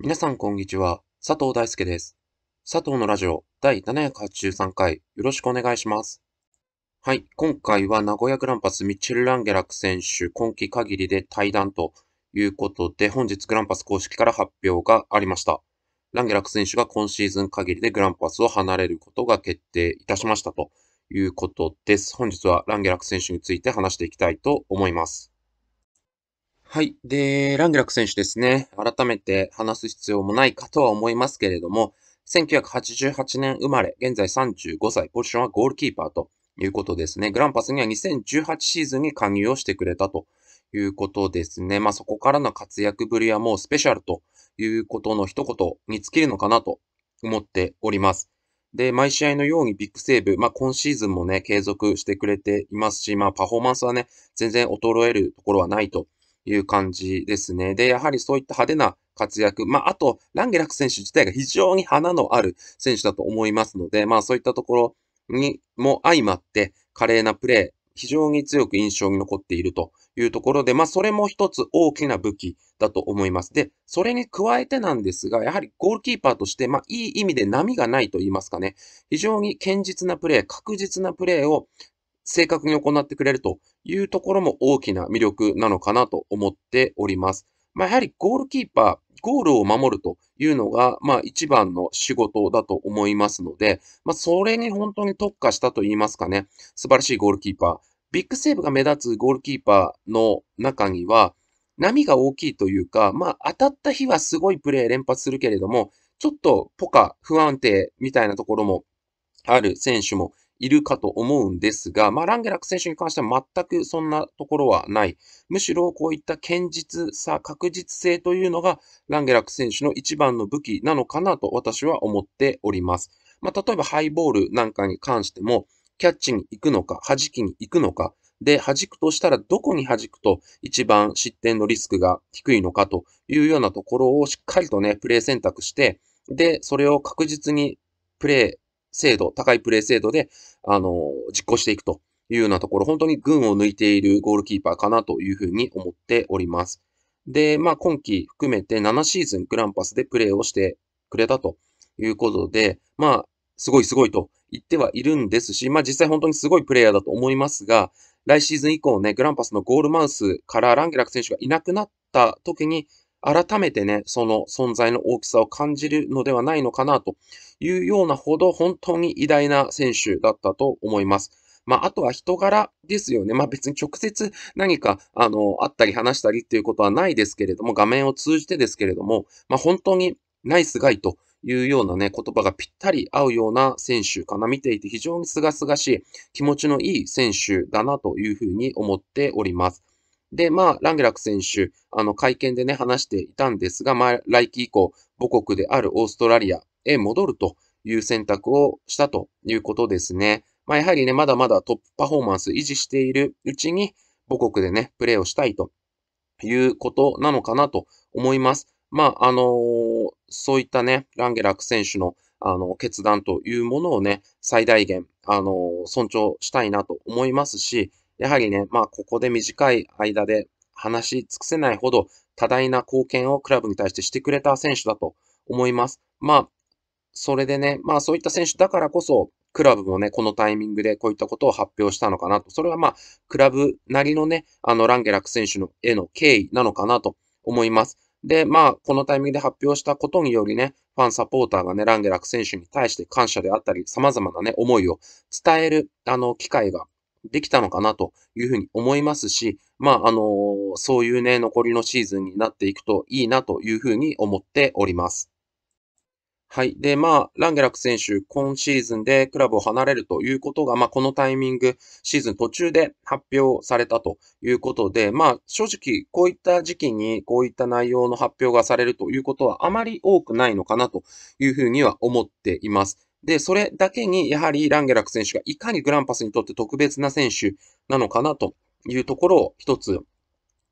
皆さんこんにちは。佐藤大輔です。佐藤のラジオ第783回よろしくお願いします。はい、今回は名古屋グランパスミッチェル・ランゲラック選手今季限りで退団ということで本日グランパス公式から発表がありました。ランゲラック選手が今シーズン限りでグランパスを離れることが決定いたしましたということです。本日はランゲラック選手について話していきたいと思います。はい。で、ラングラック選手ですね。改めて話す必要もないかとは思いますけれども、1988年生まれ、現在35歳、ポジションはゴールキーパーということですね。グランパスには2018シーズンに加入をしてくれたということですね。まあ、そこからの活躍ぶりはもうスペシャルということの一言に尽きるのかなと思っております。で、毎試合のようにビッグセーブ、まあ、今シーズンもね、継続してくれていますし、まあ、パフォーマンスはね、全然衰えるところはないという感じですね。で、やはりそういった派手な活躍、まあ、あと、ランゲラック選手自体が非常に花のある選手だと思いますので、まあ、そういったところにも相まって、華麗なプレー、非常に強く印象に残っているというところで、まあ、それも一つ大きな武器だと思います。で、それに加えてなんですが、やはりゴールキーパーとして、まあ、いい意味で波がないと言いますかね、非常に堅実なプレー、確実なプレーを正確に行ってくれるというところも大きな魅力なのかなと思っております。まあ、やはりゴールキーパー、ゴールを守るというのが、まあ、一番の仕事だと思いますので、まあ、それに本当に特化したと言いますかね、素晴らしいゴールキーパー。ビッグセーブが目立つゴールキーパーの中には、波が大きいというか、まあ、当たった日はすごいプレー連発するけれども、ちょっとポカ、不安定みたいなところもある選手もいるかと思うんですが、まあ、ランゲラック選手に関しては全くそんなところはない。むしろこういった堅実さ、確実性というのが、ランゲラック選手の一番の武器なのかなと私は思っております。まあ、例えばハイボールなんかに関しても、キャッチに行くのか、弾きに行くのか、で、弾くとしたらどこに弾くと一番失点のリスクが低いのかというようなところをしっかりとね、プレー選択して、で、それを確実にプレー精度、高いプレー精度で、あの、実行していくというようなところ、本当に群を抜いているゴールキーパーかなというふうに思っております。で、まあ、今季含めて7シーズングランパスでプレーをしてくれたということで、まあ、すごいすごいと言ってはいるんですし、まあ実際本当にすごいプレイヤーだと思いますが、来シーズン以降ね、グランパスのゴールマウスからランゲラク選手がいなくなった時に、改めてね、その存在の大きさを感じるのではないのかなというようなほど本当に偉大な選手だったと思います。まあ、あとは人柄ですよね。まあ、別に直接何か、あの、会ったり話したりっていうことはないですけれども、画面を通じてですけれども、まあ、本当にナイスガイというようなね、言葉がぴったり合うような選手かな。見ていて非常に清々しい、気持ちのいい選手だなというふうに思っております。で、まあ、ランゲラック選手、あの、会見でね、話していたんですが、まあ、来季以降、母国であるオーストラリアへ戻るという選択をしたということですね。まあ、やはりね、まだまだトップパフォーマンス維持しているうちに、母国でね、プレーをしたいということなのかなと思います。まあ、あのー、そういったね、ランゲラック選手のあの、決断というものをね、最大限、あの、尊重したいなと思いますし、やはりね、まあ、ここで短い間で話し尽くせないほど多大な貢献をクラブに対してしてくれた選手だと思います。まあ、それでね、まあそういった選手だからこそ、クラブもね、このタイミングでこういったことを発表したのかなと。それはまあ、クラブなりのね、あの、ランゲラック選手のへの敬意なのかなと思います。で、まあ、このタイミングで発表したことによりね、ファンサポーターがね、ランゲラック選手に対して感謝であったり、様々なね、思いを伝える、あの、機会ができたのかなというふうに思いますし、まあ、あのそういうね、残りのシーズンになっていくといいなというふうに思っております。はい。で、まあ、ランゲラック選手、今シーズンでクラブを離れるということが、まあ、このタイミング、シーズン途中で発表されたということで、まあ、正直、こういった時期に、こういった内容の発表がされるということは、あまり多くないのかなというふうには思っています。で、それだけに、やはりランゲラック選手がいかにグランパスにとって特別な選手なのかなというところを一つ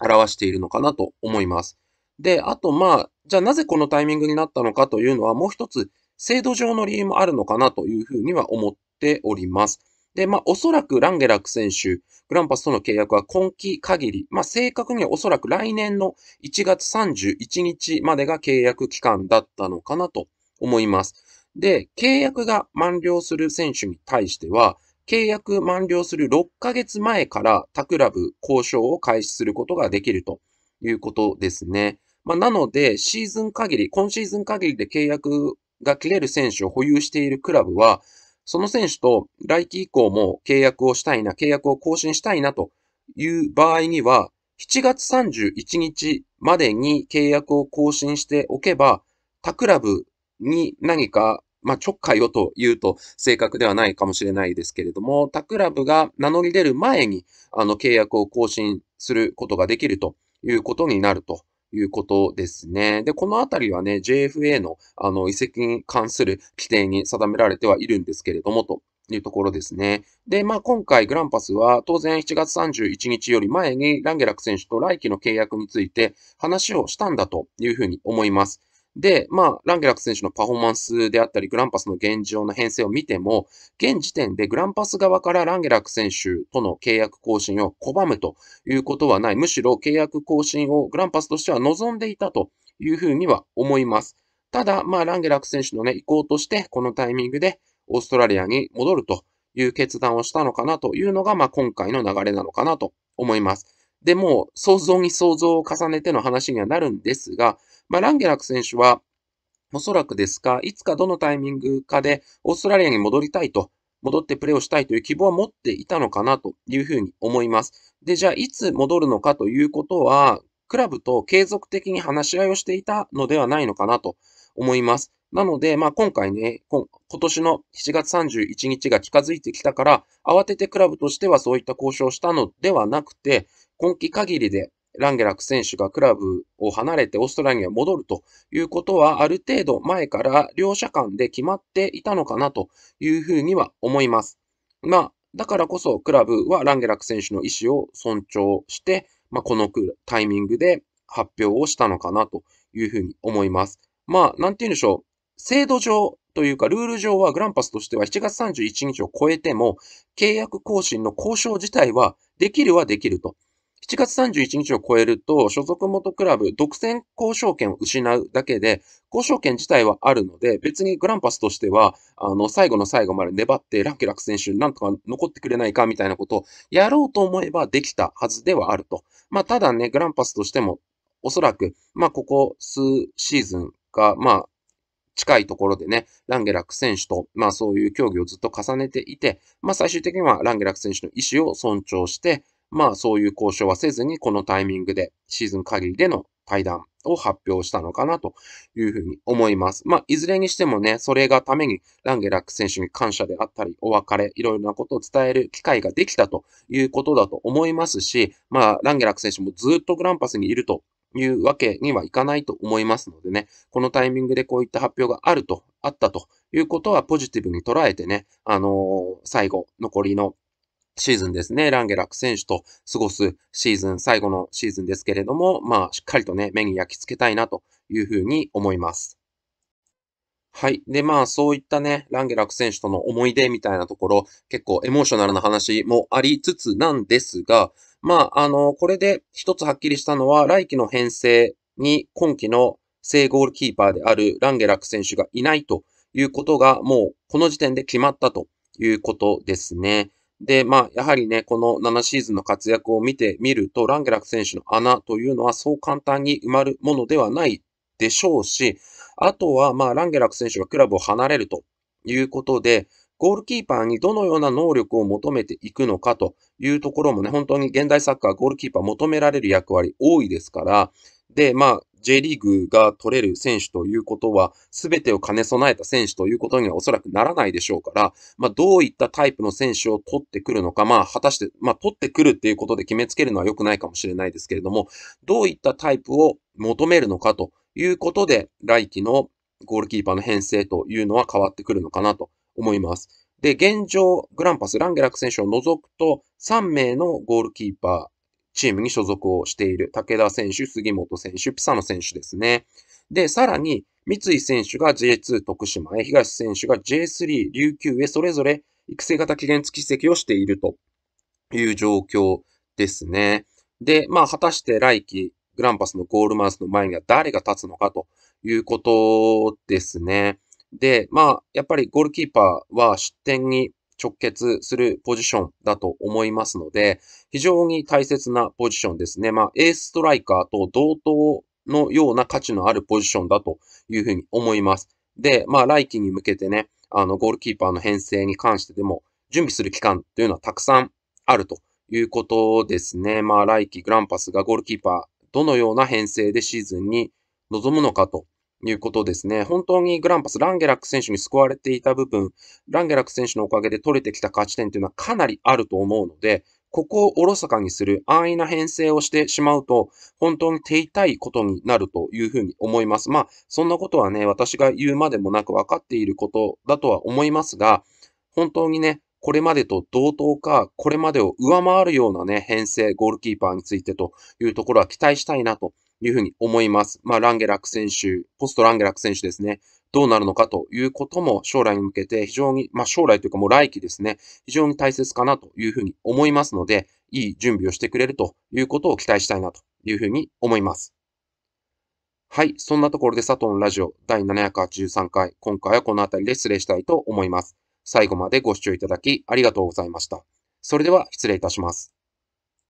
表しているのかなと思います。で、あと、まあ、じゃあなぜこのタイミングになったのかというのは、もう一つ、制度上の理由もあるのかなというふうには思っております。で、まあ、おそらくランゲラック選手、グランパスとの契約は今季限り、まあ、正確にはおそらく来年の1月31日までが契約期間だったのかなと思います。で、契約が満了する選手に対しては、契約満了する6ヶ月前から他クラブ交渉を開始することができるということですね。まあ、なので、シーズン限り、今シーズン限りで契約が切れる選手を保有しているクラブは、その選手と来季以降も契約をしたいな、契約を更新したいなという場合には、7月31日までに契約を更新しておけば、他クラブに何かまあ、ちょっかいをと言うと正確ではないかもしれないですけれども、他クラブが名乗り出る前に、あの、契約を更新することができるということになるということですね。で、このあたりはね、JFA の、あの、移籍に関する規定に定められてはいるんですけれども、というところですね。で、まあ、今回、グランパスは、当然7月31日より前に、ランゲラク選手と来季の契約について話をしたんだというふうに思います。で、まあ、ランゲラック選手のパフォーマンスであったり、グランパスの現状の編成を見ても、現時点でグランパス側からランゲラック選手との契約更新を拒むということはない。むしろ契約更新をグランパスとしては望んでいたというふうには思います。ただ、まあ、ランゲラック選手のね、意向として、このタイミングでオーストラリアに戻るという決断をしたのかなというのが、まあ、今回の流れなのかなと思います。で、も想像に想像を重ねての話にはなるんですが、まあ、ランゲラク選手は、おそらくですが、いつかどのタイミングかでオーストラリアに戻りたいと、戻ってプレーをしたいという希望は持っていたのかなというふうに思います。で、じゃあいつ戻るのかということは、クラブと継続的に話し合いをしていたのではないのかなと思います。なので、まあ、今回ね、今年の7月31日が近づいてきたから、慌ててクラブとしてはそういった交渉をしたのではなくて、今季限りでランゲラック選手がクラブを離れてオーストラリアに戻るということは、ある程度前から両者間で決まっていたのかなというふうには思います。まあ、だからこそクラブはランゲラック選手の意思を尊重して、まあ、このタイミングで発表をしたのかなというふうに思います。まあ、なんて言うんでしょう。制度上というか、ルール上はグランパスとしては7月31日を超えても、契約更新の交渉自体はできるはできると。7月31日を超えると、所属元クラブ、独占交渉権を失うだけで、交渉権自体はあるので、別にグランパスとしては、あの、最後の最後まで粘って、ラキラク選手、なんとか残ってくれないか、みたいなことをやろうと思えばできたはずではあると。まあ、ただね、グランパスとしても、おそらく、まあ、ここ数シーズンか、まあ、近いところでね、ランゲラック選手と、まあそういう競技をずっと重ねていて、まあ最終的にはランゲラック選手の意思を尊重して、まあそういう交渉はせずに、このタイミングで、シーズン限りでの対談を発表したのかなというふうに思います。まあ、いずれにしてもね、それがためにランゲラック選手に感謝であったり、お別れ、いろいろなことを伝える機会ができたということだと思いますし、まあ、ランゲラック選手もずっとグランパスにいるというわけにはいかないと思いますのでね、このタイミングでこういった発表があると、あったということはポジティブに捉えてね、あのー、最後、残りのシーズンですね、ランゲラック選手と過ごすシーズン、最後のシーズンですけれども、まあ、しっかりとね、目に焼き付けたいなというふうに思います。はい。で、まあ、そういったね、ランゲラック選手との思い出みたいなところ、結構エモーショナルな話もありつつなんですが、まあ、あの、これで一つはっきりしたのは、来季の編成に今季の正ゴールキーパーであるランゲラック選手がいないということが、もうこの時点で決まったということですね。で、まあ、やはりね、この7シーズンの活躍を見てみると、ランゲラック選手の穴というのはそう簡単に埋まるものではないでしょうし、あとは、まあ、ランゲラック選手がクラブを離れるということで、ゴールキーパーにどのような能力を求めていくのかというところもね、本当に現代サッカー、ゴールキーパー求められる役割多いですから、で、まあ、J リーグが取れる選手ということは、すべてを兼ね備えた選手ということにはおそらくならないでしょうから、まあ、どういったタイプの選手を取ってくるのか、まあ、果たして、まあ、取ってくるっていうことで決めつけるのは良くないかもしれないですけれども、どういったタイプを求めるのかということで、来季のゴールキーパーの編成というのは変わってくるのかなと思います。で、現状、グランパス、ランゲラク選手を除くと、3名のゴールキーパー、チームに所属をしている、武田選手、杉本選手、ピサノ選手ですね。で、さらに、三井選手が J2 徳島へ、東選手が J3 琉球へ、それぞれ育成型期限付き席をしているという状況ですね。で、まあ、果たして来季、グランパスのゴールマウスの前には誰が立つのかということですね。で、まあ、やっぱりゴールキーパーは失点に直結するポジションだと思いますので、非常に大切なポジションですね。まあ、エースストライカーと同等のような価値のあるポジションだというふうに思います。で、まあ、来季に向けてね、あの、ゴールキーパーの編成に関してでも、準備する期間というのはたくさんあるということですね。まあ、来季グランパスがゴールキーパー、どのような編成でシーズンに臨むのかということですね。本当にグランパス、ランゲラック選手に救われていた部分、ランゲラック選手のおかげで取れてきた勝ち点というのはかなりあると思うので、ここをおろそかにする安易な編成をしてしまうと、本当に手痛いことになるというふうに思います。まあ、そんなことはね、私が言うまでもなく分かっていることだとは思いますが、本当にね、これまでと同等か、これまでを上回るようなね、編成、ゴールキーパーについてというところは期待したいなというふうに思います。まあ、ランゲラック選手、ポストランゲラック選手ですね。どうなるのかということも将来に向けて非常に、まあ将来というかもう来期ですね、非常に大切かなというふうに思いますので、いい準備をしてくれるということを期待したいなというふうに思います。はい。そんなところで佐藤のラジオ第783回、今回はこの辺りで失礼したいと思います。最後までご視聴いただきありがとうございました。それでは失礼いたします。